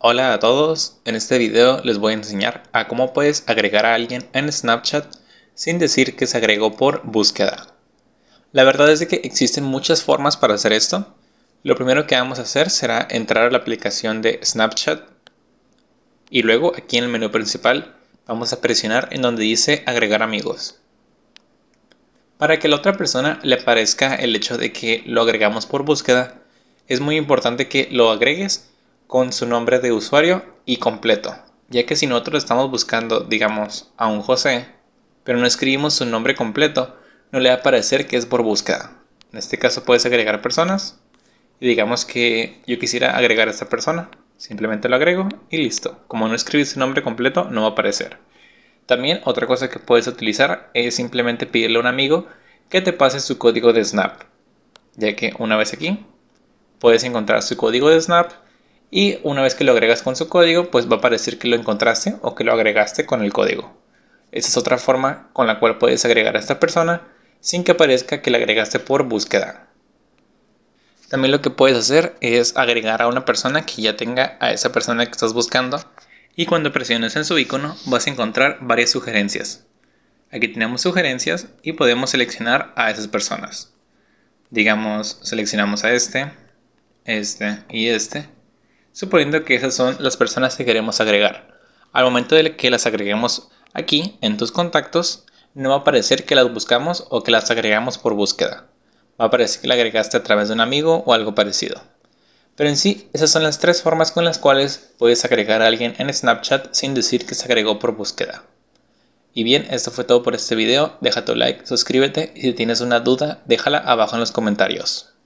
Hola a todos, en este video les voy a enseñar a cómo puedes agregar a alguien en Snapchat sin decir que se agregó por búsqueda. La verdad es que existen muchas formas para hacer esto. Lo primero que vamos a hacer será entrar a la aplicación de Snapchat y luego aquí en el menú principal vamos a presionar en donde dice agregar amigos. Para que a la otra persona le parezca el hecho de que lo agregamos por búsqueda, es muy importante que lo agregues con su nombre de usuario y completo, ya que si nosotros estamos buscando, digamos, a un José, pero no escribimos su nombre completo, no le va a aparecer que es por búsqueda. En este caso puedes agregar personas y digamos que yo quisiera agregar a esta persona. Simplemente lo agrego y listo. Como no escribí su nombre completo, no va a aparecer. También otra cosa que puedes utilizar es simplemente pedirle a un amigo que te pase su código de Snap. Ya que una vez aquí, puedes encontrar su código de Snap y una vez que lo agregas con su código, pues va a parecer que lo encontraste o que lo agregaste con el código. Esa es otra forma con la cual puedes agregar a esta persona sin que aparezca que la agregaste por búsqueda. También lo que puedes hacer es agregar a una persona que ya tenga a esa persona que estás buscando y cuando presiones en su icono vas a encontrar varias sugerencias. Aquí tenemos sugerencias y podemos seleccionar a esas personas. Digamos, seleccionamos a este, este y este suponiendo que esas son las personas que queremos agregar. Al momento de que las agreguemos aquí, en tus contactos, no va a aparecer que las buscamos o que las agregamos por búsqueda. Va a parecer que la agregaste a través de un amigo o algo parecido. Pero en sí, esas son las tres formas con las cuales puedes agregar a alguien en Snapchat sin decir que se agregó por búsqueda. Y bien, esto fue todo por este video, deja tu like, suscríbete y si tienes una duda, déjala abajo en los comentarios.